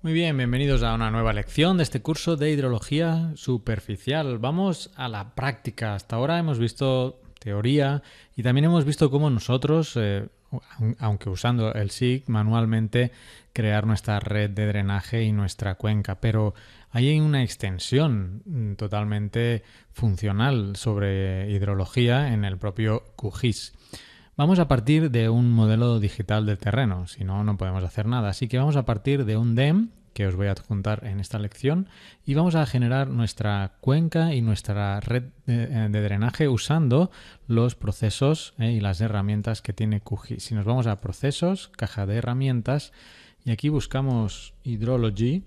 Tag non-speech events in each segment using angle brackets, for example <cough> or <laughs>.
Muy bien, bienvenidos a una nueva lección de este curso de hidrología superficial. Vamos a la práctica. Hasta ahora hemos visto teoría y también hemos visto cómo nosotros, eh, aunque usando el SIG manualmente, crear nuestra red de drenaje y nuestra cuenca. Pero hay una extensión mm, totalmente funcional sobre hidrología en el propio QGIS. Vamos a partir de un modelo digital del terreno, si no, no podemos hacer nada. Así que vamos a partir de un DEM, que os voy a adjuntar en esta lección, y vamos a generar nuestra cuenca y nuestra red de, eh, drenaje usando los procesos eh, y las herramientas que tiene QGIS. Si nos vamos a procesos, caja de herramientas, y aquí buscamos Hydrology,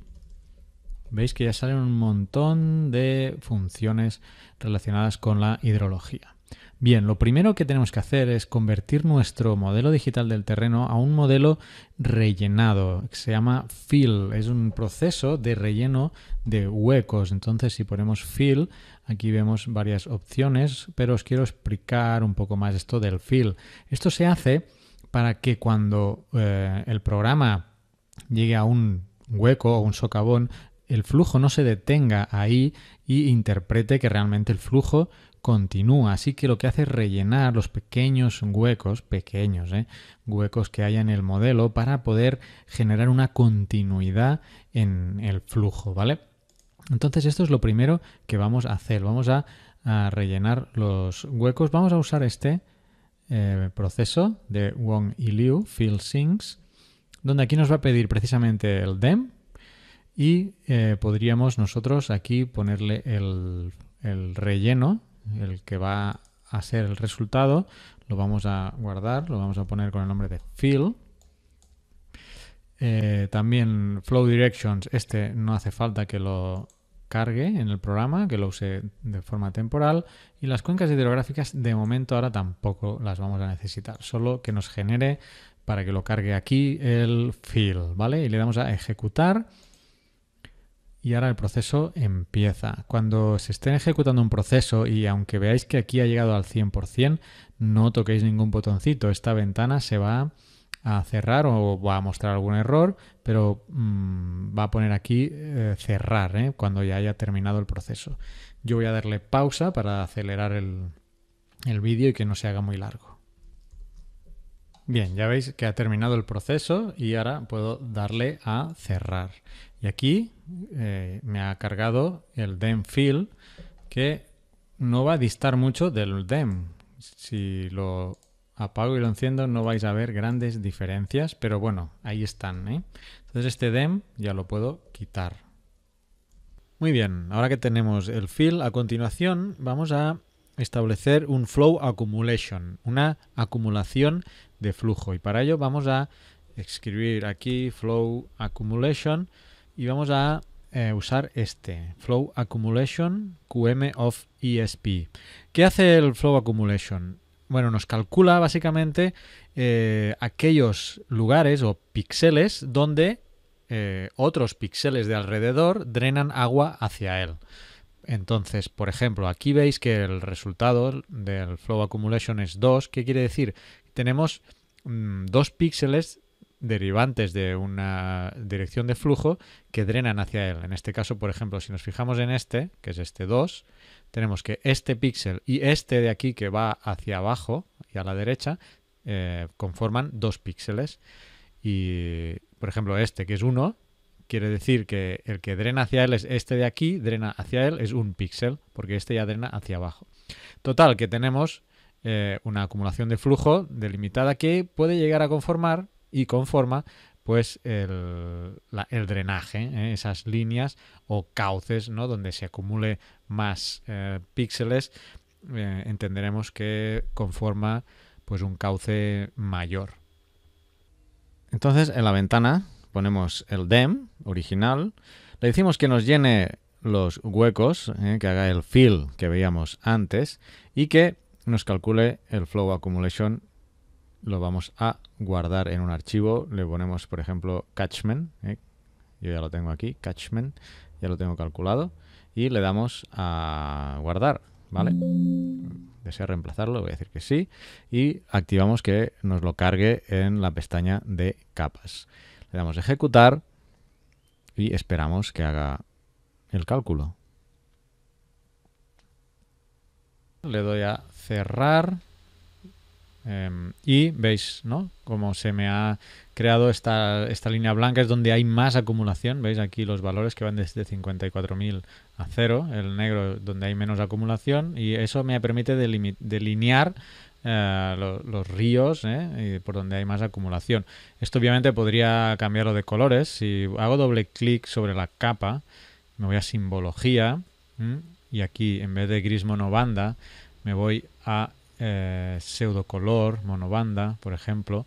veis que ya salen un montón de funciones relacionadas con la hidrología. Bien, lo primero que tenemos que hacer es convertir nuestro modelo digital del terreno a un modelo rellenado, que se llama fill. Es un proceso de relleno de huecos. Entonces, si ponemos fill, aquí vemos varias opciones, pero os quiero explicar un poco más esto del fill. Esto se hace para que cuando eh, el programa llegue a un hueco o un socavón, el flujo no se detenga ahí y interprete que realmente el flujo continúa, así que lo que hace es rellenar los pequeños huecos, pequeños, ¿eh? huecos que haya en el modelo para poder generar una continuidad en el flujo, ¿vale? Entonces esto es lo primero que vamos a hacer, vamos a, rellenar los huecos, vamos a usar este eh, proceso de Wong y Liu, Fill Sinks, donde aquí nos va a pedir precisamente el DEM y eh, podríamos nosotros aquí ponerle el relleno el que va a ser el resultado, lo vamos a guardar, lo vamos a poner con el nombre de fill. Eh, también flow directions, este no hace falta que lo cargue en el programa, que lo use de forma temporal. Y las cuencas hidrográficas de momento ahora tampoco las vamos a necesitar, solo que nos genere para que lo cargue aquí el fill, ¿vale? Y le damos a ejecutar y ahora el proceso empieza. Cuando se esté ejecutando un proceso y aunque veáis que aquí ha llegado al 100%, no toquéis ningún botoncito. Esta ventana se va a cerrar o va a mostrar algún error, pero mm, va a poner aquí eh, cerrar ¿eh? cuando ya haya terminado el proceso. Yo voy a darle pausa para acelerar el vídeo y que no se haga muy largo. Bien, ya veis que ha terminado el proceso y ahora puedo darle a cerrar. Y aquí eh, me ha cargado el dem fill que no va a distar mucho del dem. Si lo apago y lo enciendo no vais a ver grandes diferencias, pero bueno, ahí están. ¿eh? Entonces este dem ya lo puedo quitar. Muy bien, ahora que tenemos el fill, a continuación vamos a establecer un flow accumulation, una acumulación de flujo. Y para ello vamos a escribir aquí flow accumulation y vamos a eh, usar este, flow accumulation QM of ESP. ¿Qué hace el flow accumulation? Bueno, nos calcula básicamente eh, aquellos lugares o píxeles donde eh, otros píxeles de alrededor drenan agua hacia él. Entonces, por ejemplo, aquí veis que el resultado del flow accumulation es 2. ¿Qué quiere decir? Tenemos mm, dos píxeles derivantes de una dirección de flujo que drenan hacia él. En este caso, por ejemplo, si nos fijamos en este, que es este 2, tenemos que este píxel y este de aquí que va hacia abajo y a la derecha eh, conforman dos píxeles. Y, por ejemplo, este que es 1 Quiere decir que el que drena hacia él es este de aquí, drena hacia él es un píxel, porque este ya drena hacia abajo. Total, que tenemos eh, una acumulación de flujo delimitada que puede llegar a conformar y conforma pues el, drenaje, ¿eh? esas líneas o cauces donde se acumule más eh, píxeles, entenderemos que conforma pues un cauce mayor. Entonces en la ventana ponemos el dem original, le decimos que nos llene los huecos, eh, que haga el fill que veíamos antes y que nos calcule el flow accumulation. Lo vamos a guardar en un archivo. Le ponemos, por ejemplo, catchment. Eh, yo ya lo tengo aquí, catchment. Ya lo tengo calculado. Y le damos a guardar. ¿Vale? ¿Desea reemplazarlo? Voy a decir que sí. Y activamos que nos lo cargue en la pestaña de capas. Le damos a ejecutar y esperamos que haga el cálculo. Le doy a cerrar em, y veis, ¿no? se me ha creado esta, esta línea blanca es donde hay más acumulación. Veis aquí los valores que van desde 54.000 a 0, el negro donde hay menos acumulación y eso me permite delinear eh, los ríos eh, y por donde hay más acumulación. Esto obviamente podría cambiarlo de colores. Si hago doble clic sobre la capa, me voy a simbología y aquí en vez de gris monobanda me voy a eh, pseudocolor monobanda, por ejemplo.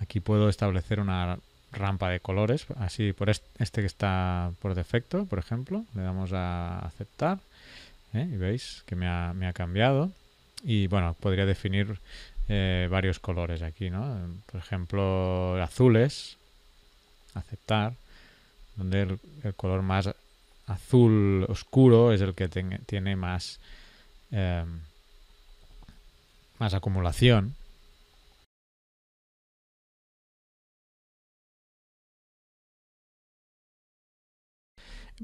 Aquí puedo establecer una rampa de colores, así por este que está por defecto, por ejemplo. Le damos a aceptar ¿eh? y veis que me ha cambiado y bueno, podría definir eh, varios colores aquí, ¿no? Por ejemplo, azules, aceptar, donde el, color más azul oscuro es el que tiene más, em, más acumulación.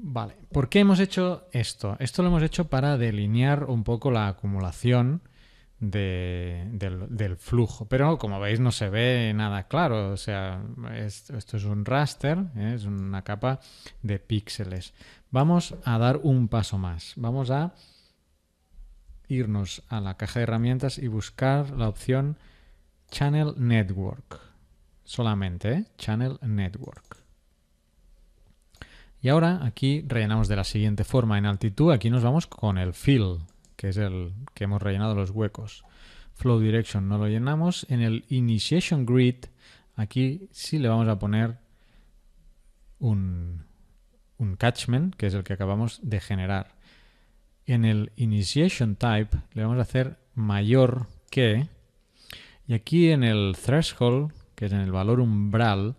Vale, ¿por qué hemos hecho esto? Esto lo hemos hecho para delinear un poco la acumulación del, flujo. Pero como veis no se ve nada claro. O sea, esto es un raster, ¿eh? es una capa de píxeles. Vamos a dar un paso más. Vamos a irnos a la caja de herramientas y buscar la opción Channel Network. Solamente, ¿eh? Channel Network. Y ahora aquí rellenamos de la siguiente forma. En altitud aquí nos vamos con el fill que es el que hemos rellenado los huecos. Flow Direction no lo llenamos. En el Initiation Grid, aquí sí le vamos a poner un, catchment, que es el que acabamos de generar. En el Initiation Type le vamos a hacer mayor que. Y aquí en el Threshold, que es en el valor umbral,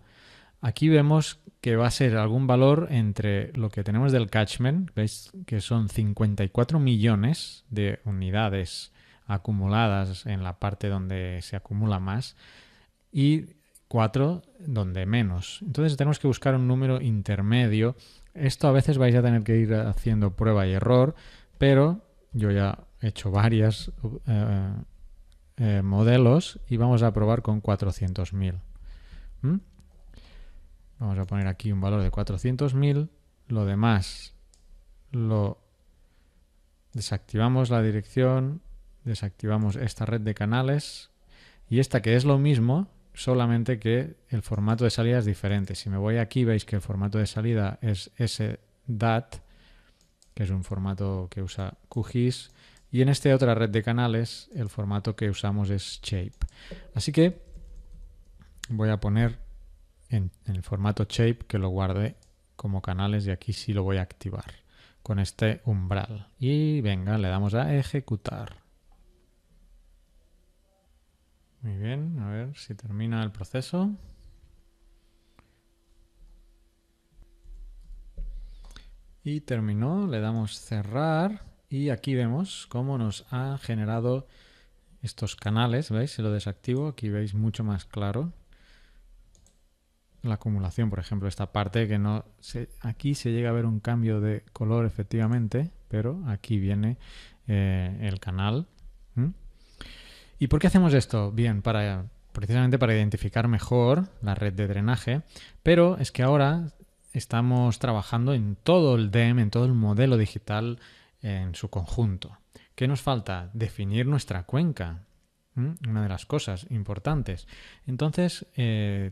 aquí vemos que va a ser algún valor entre lo que tenemos del catchment, ¿veis? que son 54 millones de unidades acumuladas en la parte donde se acumula más y 4 donde menos. Entonces tenemos que buscar un número intermedio. Esto a veces vais a tener que ir haciendo prueba y error, pero yo ya he hecho varias eh, eh, eh, modelos y vamos a probar con 400.000. Vamos a poner aquí un valor de 400.000. Lo demás lo desactivamos la dirección, desactivamos esta red de canales y esta que es lo mismo, solamente que el formato de salida es diferente. Si me voy aquí veis que el formato de salida es SDAT, que es un formato que usa QGIS, y en esta otra red de canales el formato que usamos es Shape. Así que voy a poner en, el formato shape que lo guardé como canales y aquí sí lo voy a activar con este umbral. Y venga, le damos a ejecutar. Muy bien, a ver si termina el proceso. Y terminó, le damos cerrar y aquí vemos cómo nos ha generado estos canales, ¿veis? Si lo desactivo, aquí veis mucho más claro la acumulación, por ejemplo, esta parte que no... Se, aquí se llega a ver un cambio de color efectivamente, pero aquí viene eh, el canal. ¿Y por qué hacemos esto? Bien, para, precisamente para identificar mejor la red de drenaje, pero es que ahora estamos trabajando en todo el DEM, en todo el modelo digital en su conjunto. ¿Qué nos falta? Definir nuestra cuenca, una de las cosas importantes. Entonces, eh,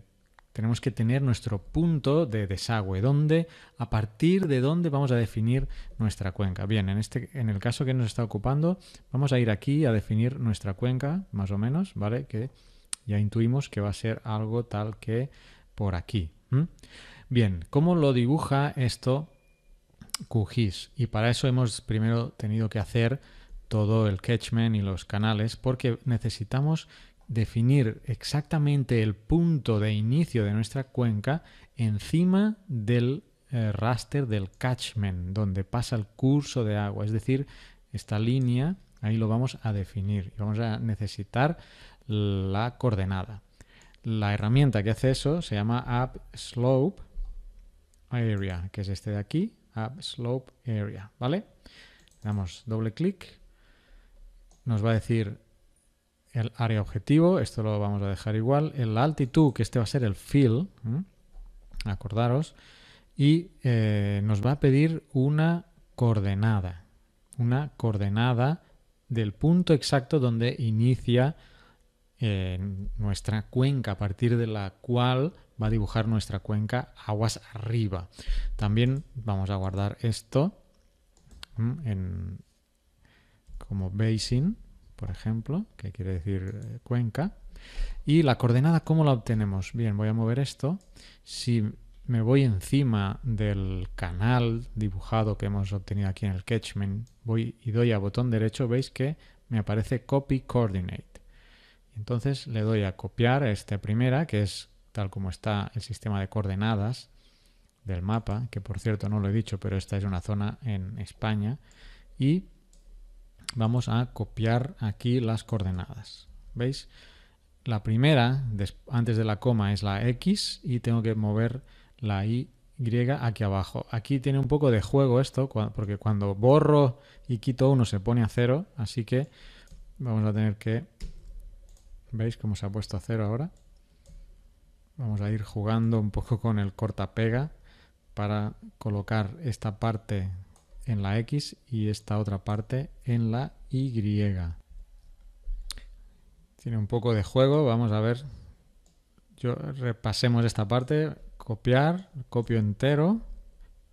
tenemos que tener nuestro punto de desagüe, donde, a partir de dónde vamos a definir nuestra cuenca. Bien, en, este, en el caso que nos está ocupando, vamos a ir aquí a definir nuestra cuenca, más o menos, ¿vale? Que ya intuimos que va a ser algo tal que por aquí. Bien, ¿cómo lo dibuja esto QGIS? Y para eso hemos primero tenido que hacer todo el catchment y los canales, porque necesitamos definir exactamente el punto de inicio de nuestra cuenca encima del eh, raster del catchment, donde pasa el curso de agua. Es decir, esta línea, ahí lo vamos a definir y vamos a necesitar la coordenada. La herramienta que hace eso se llama App Slope Area, que es este de aquí, App Slope Area, ¿vale? Damos doble clic, nos va a decir el área objetivo, esto lo vamos a dejar igual, la altitud, que este va a ser el fill, acordaros, y eh, nos va a pedir una coordenada, una coordenada del punto exacto donde inicia eh, nuestra cuenca, a partir de la cual va a dibujar nuestra cuenca aguas arriba. También vamos a guardar esto en, como basin, por ejemplo, que quiere decir eh, cuenca. Y la coordenada, ¿cómo la obtenemos? Bien, voy a mover esto. Si me voy encima del canal dibujado que hemos obtenido aquí en el Catchment, voy y doy a botón derecho, veis que me aparece Copy Coordinate. Entonces le doy a copiar esta primera, que es tal como está el sistema de coordenadas del mapa, que por cierto no lo he dicho, pero esta es una zona en España, y vamos a copiar aquí las coordenadas. ¿Veis? La primera, antes de la coma, es la X y tengo que mover la Y aquí abajo. Aquí tiene un poco de juego esto, porque cuando borro y quito uno se pone a cero, así que vamos a tener que... ¿Veis cómo se ha puesto a cero ahora? Vamos a ir jugando un poco con el corta pega para colocar esta parte en la X y esta otra parte en la Y. Tiene un poco de juego, vamos a ver. Yo repasemos esta parte, copiar, copio entero,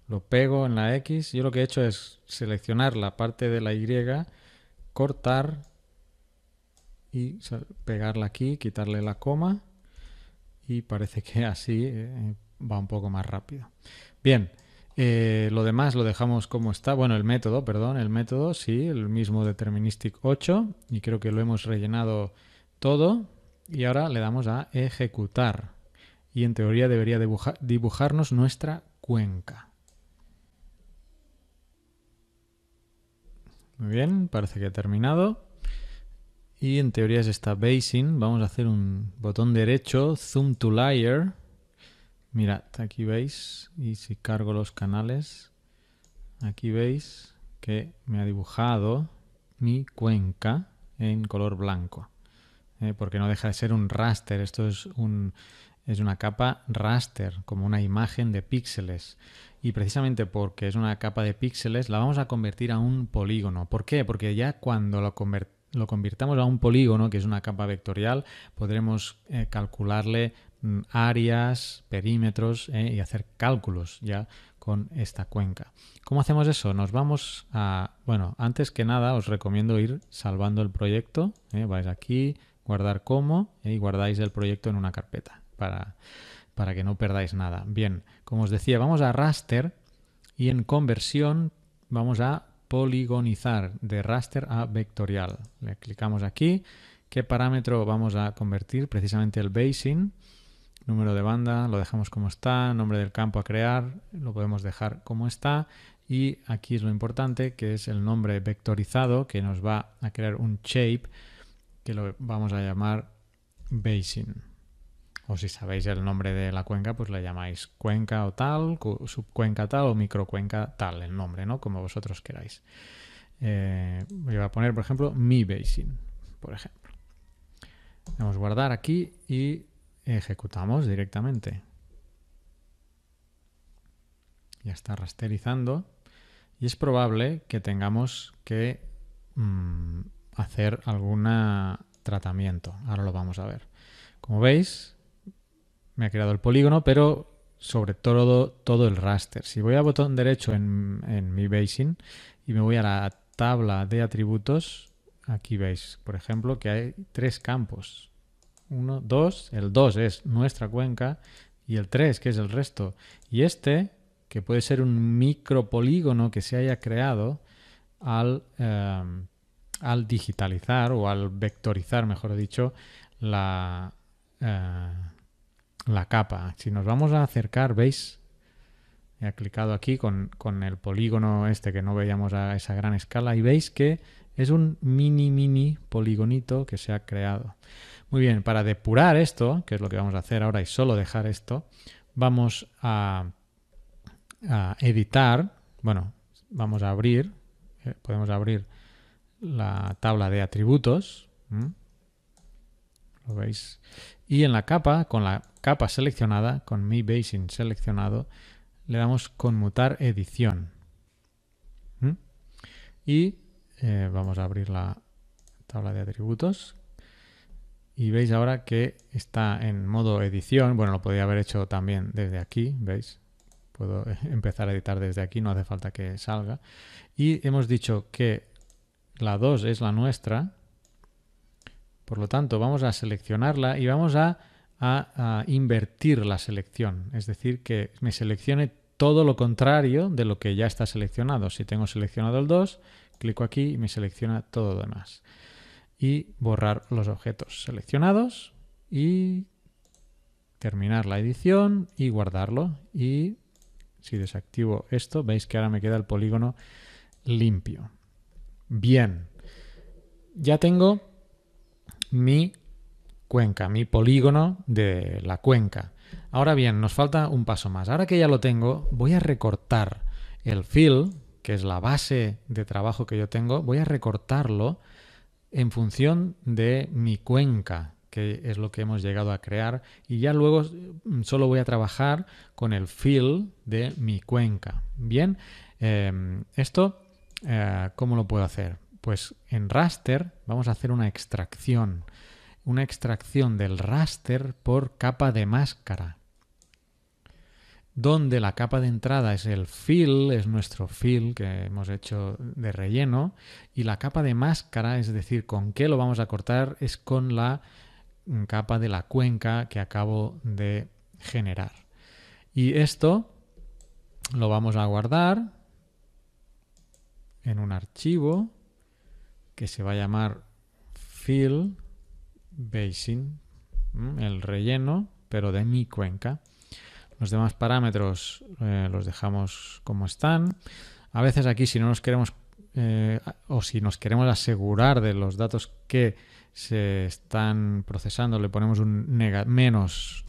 lo pego en la X. Yo lo que he hecho es seleccionar la parte de la Y, cortar y pegarla aquí, quitarle la coma y parece que así eh, va un poco más rápido. Bien. Eh, lo demás lo dejamos como está. Bueno, el método, perdón, el método, sí, el mismo deterministic 8 y creo que lo hemos rellenado todo y ahora le damos a ejecutar y en teoría debería dibujarnos nuestra cuenca. Muy bien, parece que ha terminado. Y en teoría es esta basing. Vamos a hacer un botón derecho, zoom to layer. Mirad, aquí veis, y si cargo los canales, aquí veis que me ha dibujado mi cuenca en color blanco. Eh, porque no deja de ser un raster, esto es, un, es una capa raster, como una imagen de píxeles. Y precisamente porque es una capa de píxeles, la vamos a convertir a un polígono. ¿Por qué? Porque ya cuando lo convirtamos a un polígono, que es una capa vectorial, podremos eh, calcularle Mm, áreas, perímetros eh, y hacer cálculos ya con esta cuenca. ¿Cómo hacemos eso? Nos vamos a... Bueno, antes que nada os recomiendo ir salvando el proyecto. Eh, vais aquí, guardar como eh, y guardáis el proyecto en una carpeta para, para que no perdáis nada. Bien, como os decía, vamos a raster y en conversión vamos a poligonizar de raster a vectorial. Le clicamos aquí. ¿Qué parámetro vamos a convertir? Precisamente el basing número de banda, lo dejamos como está, nombre del campo a crear, lo podemos dejar como está y aquí es lo importante que es el nombre vectorizado que nos va a crear un shape que lo vamos a llamar basin. O si sabéis el nombre de la cuenca, pues la llamáis cuenca o tal, subcuenca tal o microcuenca tal, el nombre, ¿no? Como vosotros queráis. Eh, voy a poner, por ejemplo, mi basin, por ejemplo. Vamos a guardar aquí y ejecutamos directamente. Ya está rasterizando y es probable que tengamos que mm, hacer algún tratamiento. Ahora lo vamos a ver. Como veis, me ha creado el polígono, pero sobre todo todo el raster. Si voy a botón derecho en, en mi Basing y me voy a la tabla de atributos, aquí veis, por ejemplo, que hay tres campos. 1, 2, el 2 es nuestra cuenca y el 3 que es el resto. Y este, que puede ser un micropolígono que se haya creado al, em, al digitalizar o al vectorizar, mejor dicho, la, eh, la capa. Si nos vamos a acercar, veis, he clicado aquí con, con el polígono este que no veíamos a esa gran escala y veis que es un mini, mini poligonito que se ha creado. Muy bien, para depurar esto, que es lo que vamos a hacer ahora y solo dejar esto, vamos a, editar, bueno, vamos a abrir, eh, podemos abrir la tabla de atributos, ¿lo veis? Y en la capa, con la capa seleccionada, con mi Basin seleccionado, le damos conmutar edición. Y eh, vamos a abrir la tabla de atributos y veis ahora que está en modo edición. Bueno, lo podría haber hecho también desde aquí, ¿veis? Puedo <laughs> empezar a editar desde aquí, no hace falta que salga. Y hemos dicho que la 2 es la nuestra. Por lo tanto, vamos a seleccionarla y vamos a, invertir la selección. Es decir, que me seleccione todo lo contrario de lo que ya está seleccionado. Si tengo seleccionado el 2, clico aquí y me selecciona todo lo demás y borrar los objetos seleccionados y terminar la edición y guardarlo. Y si desactivo esto, veis que ahora me queda el polígono limpio. Bien, ya tengo mi cuenca, mi polígono de la cuenca. Ahora bien, nos falta un paso más. Ahora que ya lo tengo, voy a recortar el fill, que es la base de trabajo que yo tengo, voy a recortarlo en función de mi cuenca, que es lo que hemos llegado a crear, y ya luego mm, solo voy a trabajar con el fill de mi cuenca. Bien, em, esto, eh, ¿cómo lo puedo hacer? Pues en raster vamos a hacer una extracción, una extracción del raster por capa de máscara donde la capa de entrada es el fill, es nuestro fill que hemos hecho de relleno, y la capa de máscara, es decir, con qué lo vamos a cortar, es con la capa de la cuenca que acabo de generar. Y esto lo vamos a guardar en un archivo que se va a llamar fill basin, el relleno, pero de mi cuenca. Los demás parámetros eh, los dejamos como están. A veces aquí si no nos queremos eh, o si nos queremos asegurar de los datos que se están procesando, le ponemos un menos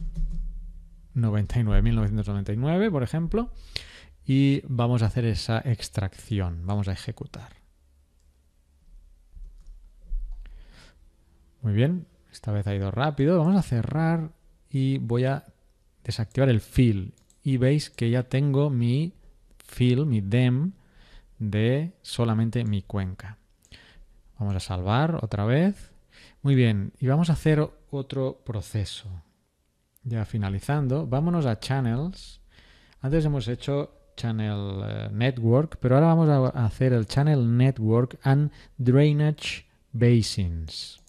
99.999, por ejemplo, y vamos a hacer esa extracción, vamos a ejecutar. Muy bien, esta vez ha ido rápido. Vamos a cerrar y voy a activar el fill y veis que ya tengo mi fill, mi dem de solamente mi cuenca. Vamos a salvar otra vez. Muy bien, y vamos a hacer otro proceso. Ya finalizando, vámonos a Channels. Antes hemos hecho Channel eh, Network, pero ahora vamos a hacer el Channel Network and Drainage Basins.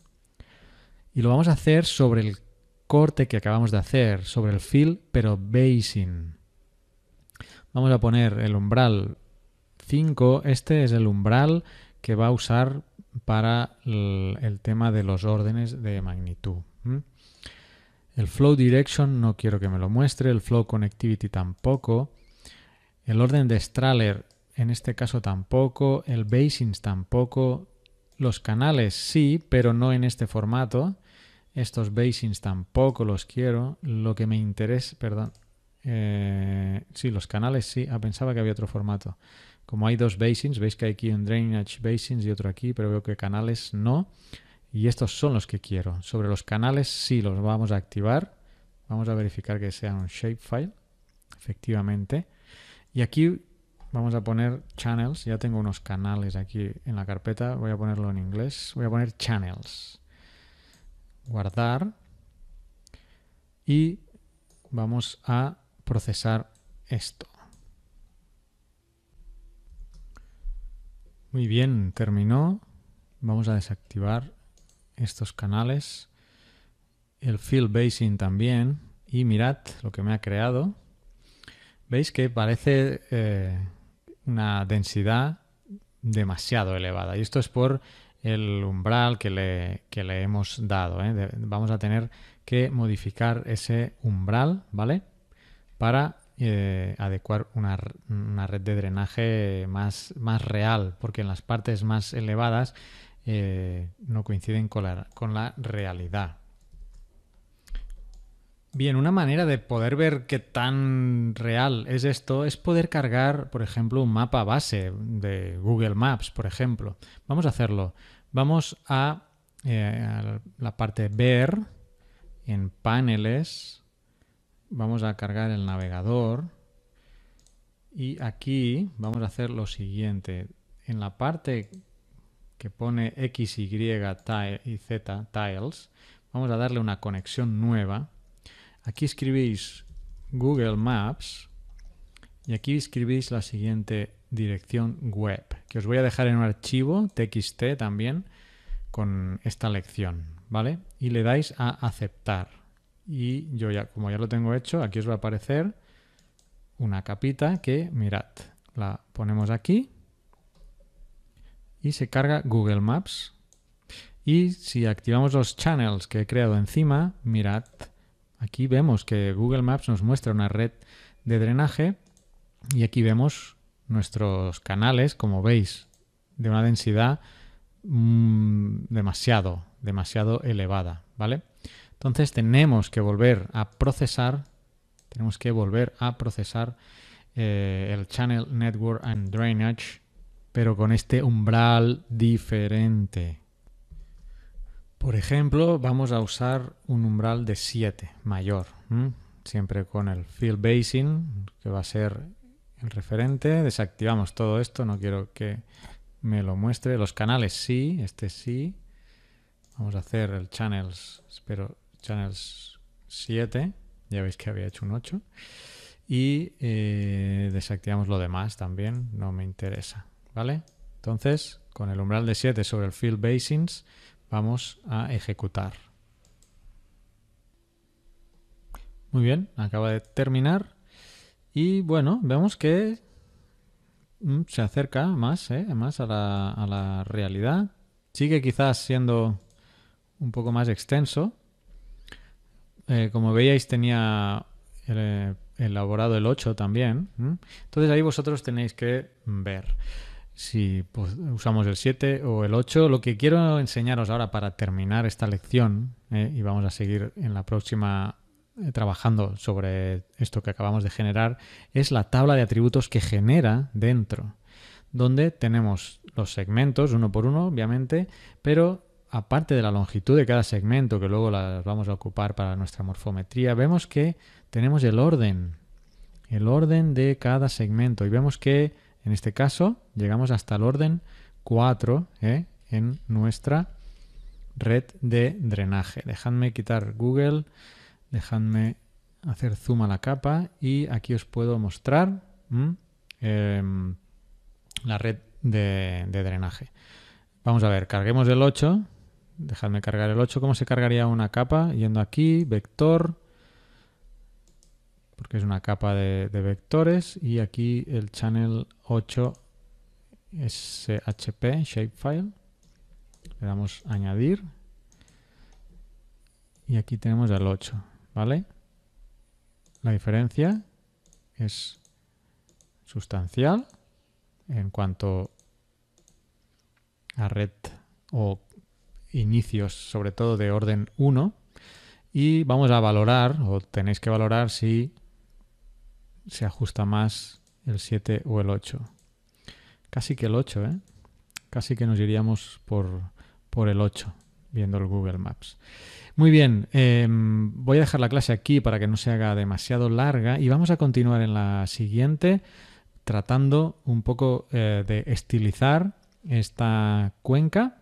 Y lo vamos a hacer sobre el corte que acabamos de hacer sobre el fill, pero basing. Vamos a poner el umbral 5. Este es el umbral que va a usar para el, tema de los órdenes de magnitud. El flow direction no quiero que me lo muestre, el flow connectivity tampoco, el orden de Strahler en este caso tampoco, el basings tampoco, los canales sí, pero no en este formato. Estos basins tampoco los quiero. Lo que me interesa, perdón. Eh, sí, los canales sí. Ah, pensaba que había otro formato. Como hay dos basins, veis que hay aquí un drainage basins y otro aquí, pero veo que canales no. Y estos son los que quiero. Sobre los canales sí los vamos a activar. Vamos a verificar que sea un shapefile, efectivamente. Y aquí vamos a poner channels. Ya tengo unos canales aquí en la carpeta. Voy a ponerlo en inglés. Voy a poner channels guardar y vamos a procesar esto. Muy bien, terminó. Vamos a desactivar estos canales. El Field Basing también. Y mirad lo que me ha creado. Veis que parece eh, una densidad demasiado elevada. Y esto es por el umbral que le, que le hemos dado. ¿eh? vamos a tener que modificar ese umbral, ¿vale? Para eh, adecuar una, red de drenaje más, real, porque en las partes más elevadas eh, no coinciden con la realidad, Bien, una manera de poder ver qué tan real es esto es poder cargar, por ejemplo, un mapa base de Google Maps, por ejemplo. Vamos a hacerlo. Vamos a, eh, la parte ver en paneles. Vamos a cargar el navegador. Y aquí vamos a hacer lo siguiente. En la parte que pone X, Y, y Z, tiles, vamos a darle una conexión nueva Aquí escribís Google Maps y aquí escribís la siguiente dirección web, que os voy a dejar en un archivo txt también con esta lección, ¿vale? Y le dais a aceptar. Y yo ya, como ya lo tengo hecho, aquí os va a aparecer una capita que, mirad, la ponemos aquí y se carga Google Maps. Y si activamos los channels que he creado encima, mirad, Aquí vemos que Google Maps nos muestra una red de drenaje y aquí vemos nuestros canales, como veis, de una densidad mm, demasiado, demasiado elevada, ¿vale? Entonces tenemos que volver a procesar, tenemos que volver a procesar eh, el Channel Network and Drainage, pero con este umbral diferente, por ejemplo, vamos a usar un umbral de 7 mayor, siempre con el field basing, que va a ser el referente. Desactivamos todo esto, no quiero que me lo muestre. Los canales sí, este sí. Vamos a hacer el channels, espero, channels 7. Ya veis que había hecho un 8. Y eh, desactivamos lo demás también, no me interesa. ¿Vale? Entonces, con el umbral de 7 sobre el field basins, Vamos a ejecutar. Muy bien, acaba de terminar. Y bueno, vemos que mm, se acerca más, eh, más a, la, realidad. Sigue quizás siendo un poco más extenso. Eh, como veíais tenía eh, elaborado el 8 también. Entonces ahí vosotros tenéis que ver si pues, usamos el 7 o el 8. Lo que quiero enseñaros ahora para terminar esta lección, eh, y vamos a seguir en la próxima eh, trabajando sobre esto que acabamos de generar, es la tabla de atributos que genera dentro, donde tenemos los segmentos uno por uno, obviamente, pero aparte de la longitud de cada segmento, que luego las vamos a ocupar para nuestra morfometría, vemos que tenemos el orden, el orden de cada segmento, y vemos que en este caso, llegamos hasta el orden 4 ¿eh? en nuestra red de drenaje. Dejadme quitar Google, dejadme hacer zoom a la capa y aquí os puedo mostrar em, la red de, de, drenaje. Vamos a ver, carguemos el 8. Dejadme cargar el 8. ¿Cómo se cargaría una capa? Yendo aquí, vector, porque es una capa de, vectores y aquí el channel 8 shp shapefile le damos añadir y aquí tenemos el 8 vale la diferencia es sustancial en cuanto a red o inicios, sobre todo de orden 1. Y vamos a valorar, o tenéis que valorar si se ajusta más el 7 o el 8. Casi que el 8, ¿eh? Casi que nos iríamos por, por el 8 viendo el Google Maps. Muy bien, em, voy a dejar la clase aquí para que no se haga demasiado larga y vamos a continuar en la siguiente tratando un poco eh, de estilizar esta cuenca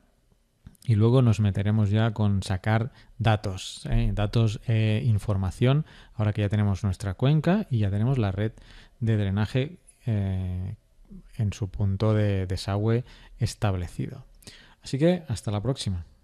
y luego nos meteremos ya con sacar datos, ¿eh? datos e información, ahora que ya tenemos nuestra cuenca y ya tenemos la red de drenaje eh, en su punto de desagüe establecido. Así que hasta la próxima.